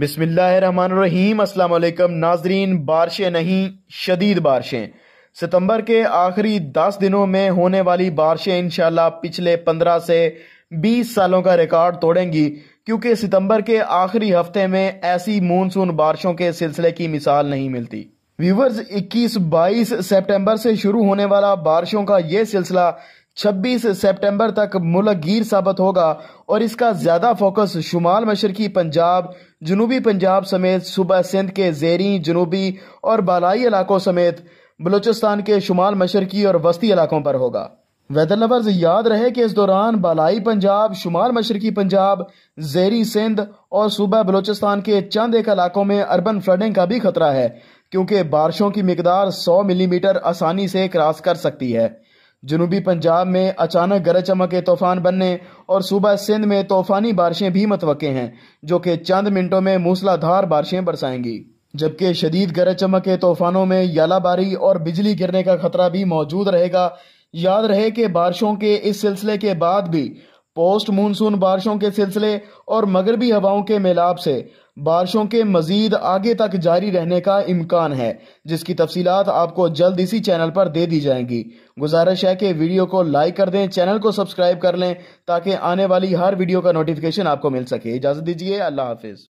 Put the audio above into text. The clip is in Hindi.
बिसमीम अल्लाम नाजरीन बारिशें नहीं शदीद बारिशें सितंबर के आखिरी दस दिनों में होने वाली बारिशें इन पिछले पंद्रह से बीस सालों का रिकॉर्ड तोड़ेंगी क्योंकि सितंबर के आखिरी हफ्ते में ऐसी मानसून बारिशों के सिलसिले की मिसाल नहीं मिलती व्यूवर्स 21-22 सितंबर से शुरू होने वाला बारिशों का यह सिलसिला 26 सितंबर तक मुलगीर साबित होगा और इसका ज़्यादा फोकस शुमाल मशरकी पंजाब जनूबी पंजाब समेत सुबह सिंध के जेरी जनूबी और बालाई इलाकों समेत बलूचिस्तान के शुमाल मशरकी और वस्ती इलाकों पर होगा वेदर लवर्स याद रहे कि इस दौरान बालाई पंजाब शुमाल मशरकी पंजाब जेरी सिंध और सुबह बलूचिस्तान के चंद एक इलाकों में अर्बन फ्लडिंग का भी खतरा है क्योंकि बारिशों की मकदार सौ मिलीमीटर आसानी से क्रॉस कर सकती है जनूबी पंजाब में अचानक गरज चमक के तूफान बनने और सूबा सिंध में तूफानी बारिशें भी मतवक़ हैं जो कि चंद मिनटों में मूसलाधार बारिशें बरसाएंगी जबकि शदीद गरज चमक के तूफानों में यालाबारी और बिजली गिरने का खतरा भी मौजूद रहेगा याद रहे कि बारिशों के इस सिलसिले के बाद भी पोस्ट मानसून बारिशों के सिलसिले और मगरबी हवाओं के मेलाब से बारिशों के मजीद आगे तक जारी रहने का इम्कान है जिसकी तफसीत आपको जल्द इसी चैनल पर दे दी जाएंगी गुजारिश है कि वीडियो को लाइक कर दें चैनल को सब्सक्राइब कर लें ताकि आने वाली हर वीडियो का नोटिफिकेशन आपको मिल सके इजाज़त दीजिए अल्लाह हाफिज़